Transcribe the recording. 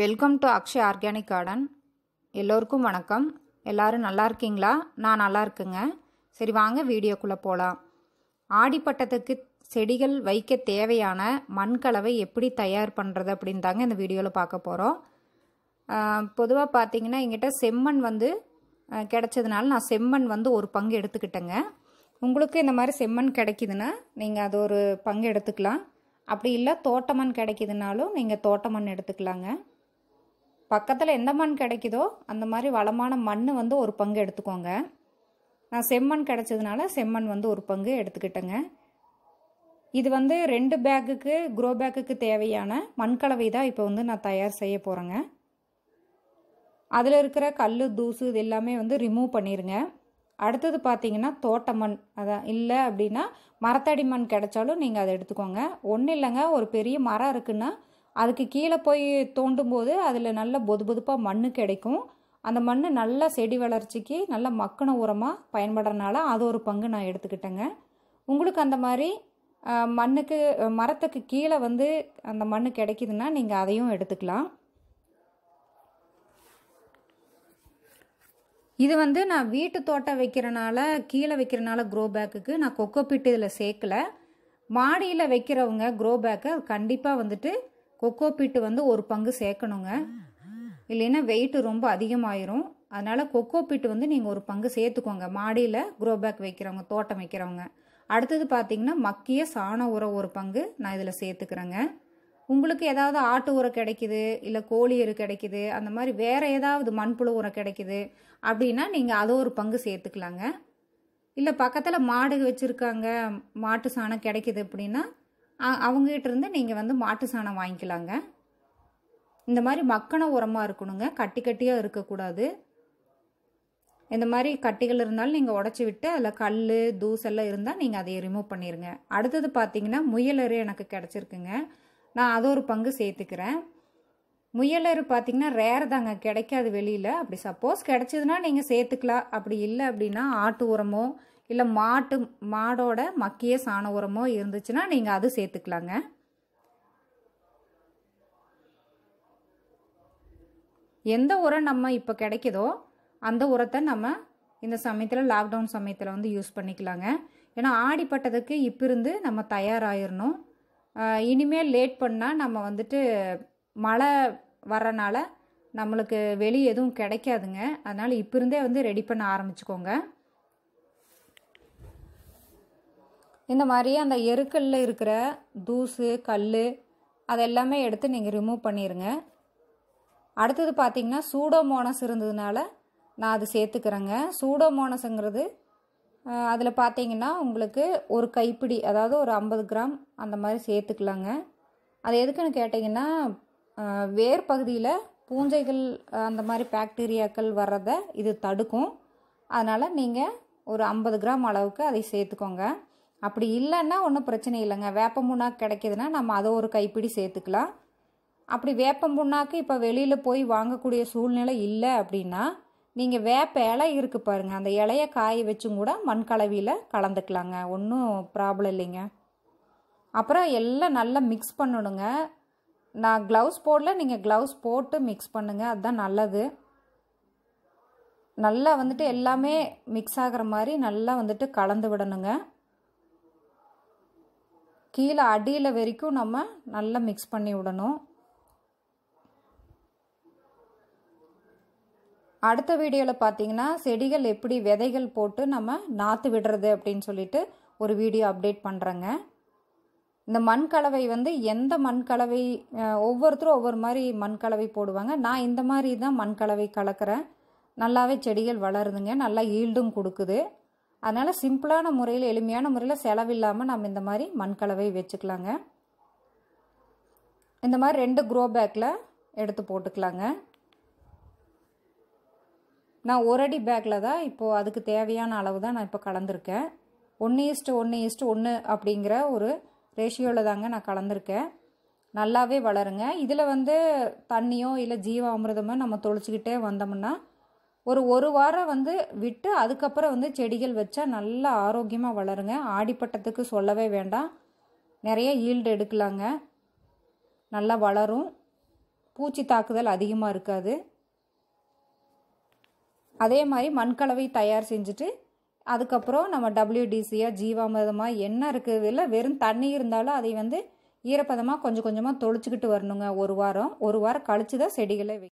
welcome to Akshay organic garden எல்லோருக்கும் வணக்கம் எல்லோரும் நல்லா இருக்கீங்களா நான் நல்லா இருக்குங்க சரி வாங்க வீடியோக்குள்ளே போகலாம் ஆடிப்பட்டத்துக்கு செடிகள் வைக்க தேவையான மண்கலவை எப்படி தயார் பண்ணுறது அப்படின்னு தாங்க இந்த வீடியோவில் பார்க்க போகிறோம் பொதுவாக பார்த்தீங்கன்னா எங்கிட்ட செம்மண் வந்து கிடச்சதுனால நான் செம்மண் வந்து ஒரு பங்கு எடுத்துக்கிட்டேங்க உங்களுக்கு இந்த மாதிரி செம்மண் கிடைக்குதுன்னா நீங்கள் அது ஒரு பங்கு எடுத்துக்கலாம் அப்படி இல்லை தோட்டமண் கிடைக்கிதுனாலும் நீங்கள் தோட்டமண் எடுத்துக்கலாங்க பக்கத்தில் எந்த மண் கிடைக்குதோ அந்த மாதிரி வளமான மண் வந்து ஒரு பங்கு எடுத்துக்கோங்க நான் செம்மண் கிடைச்சதுனால செம்மண் வந்து ஒரு பங்கு எடுத்துக்கிட்டேங்க இது வந்து ரெண்டு பேக்குக்கு க்ரோ பேக்குக்கு தேவையான மண்கலவை தான் இப்போ வந்து நான் தயார் செய்ய போகிறேங்க அதில் இருக்கிற கல் தூசு இது எல்லாமே வந்து ரிமூவ் பண்ணிடுங்க அடுத்தது பார்த்தீங்கன்னா தோட்ட மண் அதான் இல்லை அப்படின்னா மரத்தடி மண் கிடைச்சாலும் நீங்கள் அதை எடுத்துக்கோங்க ஒன்றும் இல்லைங்க ஒரு பெரிய மரம் இருக்குன்னா அதுக்கு கீழே போய் தோண்டும் போது அதில் நல்ல பொது பொதுப்பாக மண் கிடைக்கும் அந்த மண் நல்லா செடி வளர்ச்சிக்கு நல்ல மக்கண உரமாக பயன்படுறனால அது ஒரு பங்கு நான் எடுத்துக்கிட்டேங்க உங்களுக்கு அந்த மாதிரி மண்ணுக்கு மரத்துக்கு கீழே வந்து அந்த மண் கிடைக்குதுன்னா நீங்கள் அதையும் எடுத்துக்கலாம் இது வந்து நான் வீட்டு தோட்டம் வைக்கிறனால கீழே வைக்கிறனால க்ரோ பேக்குக்கு நான் கொக்கோ பிட்டு இதில் சேர்க்கலை மாடியில் வைக்கிறவங்க க்ரோ பேக்கை கண்டிப்பாக வந்துட்டு கொக்கோ பீட்டு வந்து ஒரு பங்கு சேர்க்கணுங்க இல்லைன்னா வெயிட்டு ரொம்ப அதிகமாயிரும் அதனால் கொக்கோ பீட்டு வந்து நீங்கள் ஒரு பங்கு சேர்த்துக்கோங்க மாடியில் குரோ பேக் வைக்கிறவங்க தோட்டம் வைக்கிறவங்க அடுத்தது பார்த்தீங்கன்னா மக்கிய சாண உரம் ஒரு பங்கு நான் இதில் சேர்த்துக்கிறேங்க உங்களுக்கு ஏதாவது ஆட்டு உரம் கிடைக்குது இல்லை கோழி எரு கிடைக்குது அந்த மாதிரி வேறு ஏதாவது மண்புழு உரம் கிடைக்குது அப்படின்னா நீங்கள் அதை ஒரு பங்கு சேர்த்துக்கலாங்க இல்லை பக்கத்தில் மாடு வச்சுருக்காங்க மாட்டு சாணம் கிடைக்குது அப்படின்னா அவங்ககிட்ட இருந்து நீங்கள் வந்து மாட்டு சாணம் வாங்கிக்கலாங்க இந்த மாதிரி மக்கான உரமாக இருக்கணுங்க கட்டி கட்டியாக இருக்கக்கூடாது இந்த மாதிரி கட்டிகள் இருந்தாலும் நீங்கள் உடச்சி விட்டு அதில் கல் தூசெல்லாம் இருந்தால் நீங்கள் அதை ரிமூவ் பண்ணிடுங்க அடுத்தது பார்த்தீங்கன்னா முயலரு எனக்கு கிடச்சிருக்குங்க நான் அதோ ஒரு பங்கு சேர்த்துக்கிறேன் முயலரு பார்த்திங்கன்னா ரேர் தாங்க கிடைக்காது வெளியில் அப்படி சப்போஸ் கிடச்சிதுன்னா நீங்கள் சேர்த்துக்கலாம் அப்படி இல்லை அப்படின்னா ஆட்டு உரமோ இல்லை மாட்டு மாடோட மக்கிய சாண உரமோ இருந்துச்சுன்னா நீங்கள் அது சேர்த்துக்கலாங்க எந்த உரம் நம்ம இப்போ கிடைக்குதோ அந்த உரத்தை நம்ம இந்த சமயத்தில் லாக்டவுன் சமயத்தில் வந்து யூஸ் பண்ணிக்கலாங்க ஏன்னா ஆடிப்பட்டதுக்கு இப்போ இருந்து நம்ம தயாராகிடணும் இனிமேல் லேட் பண்ணால் நம்ம வந்துட்டு மழை வரனால நம்மளுக்கு வெளியே எதுவும் கிடைக்காதுங்க அதனால் இப்போ இருந்தே வந்து ரெடி பண்ண ஆரம்பிச்சுக்கோங்க இந்த மாதிரி அந்த எருக்கல்ல இருக்கிற தூசு கல் அதெல்லாமே எடுத்து நீங்கள் ரிமூவ் பண்ணிடுங்க அடுத்தது பார்த்தீங்கன்னா சூடோமோனஸ் இருந்ததுனால நான் அது சேர்த்துக்கிறேங்க சூடோமோனஸுங்கிறது அதில் பார்த்தீங்கன்னா உங்களுக்கு ஒரு கைப்பிடி அதாவது ஒரு ஐம்பது கிராம் அந்த மாதிரி சேர்த்துக்கலாங்க அது எதுக்குன்னு கேட்டிங்கன்னா வேர் பகுதியில் பூஞ்சைகள் அந்த மாதிரி பாக்டீரியாக்கள் வர்றதை இது தடுக்கும் அதனால் நீங்கள் ஒரு ஐம்பது கிராம் அளவுக்கு அதை சேர்த்துக்கோங்க அப்படி இல்லைன்னா ஒன்றும் பிரச்சனை இல்லைங்க வேப்ப புண்ணாக்கு கிடைக்கிதுன்னா நம்ம அதை ஒரு கைப்பிடி சேர்த்துக்கலாம் அப்படி வேப்பம் புண்ணாக்கு இப்போ வெளியில் போய் வாங்கக்கூடிய சூழ்நிலை இல்லை அப்படின்னா நீங்கள் வேப்ப இலை இருக்குது பாருங்கள் அந்த இலையை காய வச்சும் கூட மண்கலவியில் கலந்துக்கலாங்க ஒன்றும் ப்ராப்ளம் இல்லைங்க அப்புறம் எல்லாம் நல்லா மிக்ஸ் பண்ணணுங்க நான் க்ளவுஸ் போடல நீங்கள் க்ளவுஸ் போட்டு மிக்ஸ் பண்ணுங்கள் அதுதான் நல்லது நல்லா வந்துட்டு எல்லாமே மிக்ஸ் ஆகிற மாதிரி நல்லா வந்துட்டு கலந்து விடணுங்க கீழே அடியில் வரைக்கும் நம்ம நல்லா மிக்ஸ் பண்ணி விடணும் அடுத்த வீடியோவில் பார்த்தீங்கன்னா செடிகள் எப்படி விதைகள் போட்டு நம்ம நாற்று விடுறது அப்படின்னு சொல்லிட்டு ஒரு வீடியோ அப்டேட் பண்ணுறேங்க இந்த மண் கலவை வந்து எந்த மண் கலவை ஒவ்வொருத்தரும் ஒவ்வொரு மாதிரி மண் கலவை போடுவாங்க நான் இந்த மாதிரி தான் மண் கலவை கலக்கிறேன் நல்லாவே செடிகள் வளருதுங்க நல்லா ஈல்டும் கொடுக்குது அதனால் சிம்பிளான முறையில் எளிமையான முறையில் செலவில்லாமல் நம்ம இந்த மாதிரி மண்கலவை வச்சுக்கலாங்க இந்த மாதிரி ரெண்டு க்ரோ பேக்கில் எடுத்து போட்டுக்கலாங்க நான் ஒரு அடி பேக்கில் தான் இப்போது அதுக்கு தேவையான அளவு தான் நான் இப்போ கலந்துருக்கேன் ஒன்று ஈஸ்ட்டு ஒன்று ஈஸ்ட்டு ஒன்று அப்படிங்கிற ஒரு ரேஷியோவில் தாங்க நான் கலந்துருக்கேன் நல்லாவே வளருங்க இதில் வந்து தண்ணியோ இல்லை ஜீவ அமிர்தமோ நம்ம தொளிச்சிக்கிட்டே வந்தோம்னா ஒரு ஒரு வாரம் வந்து விட்டு அதுக்கப்புறம் வந்து செடிகள் வச்சா நல்லா ஆரோக்கியமாக வளருங்க ஆடிப்பட்டத்துக்கு சொல்லவே வேண்டாம் நிறைய ஈல்டு எடுக்கலாங்க நல்லா வளரும் பூச்சி தாக்குதல் அதிகமாக இருக்காது அதே மாதிரி மண்கலவை தயார் செஞ்சுட்டு அதுக்கப்புறம் நம்ம டபிள்யூடிசியாக ஜீவாமிரதமாக என்ன இருக்குது இல்லை வெறும் தண்ணி இருந்தாலும் அதை வந்து ஈரப்பதமாக கொஞ்சம் கொஞ்சமாக தொளிச்சுக்கிட்டு வரணுங்க ஒரு வாரம் ஒரு வாரம் கழிச்சு தான் செடிகளை வை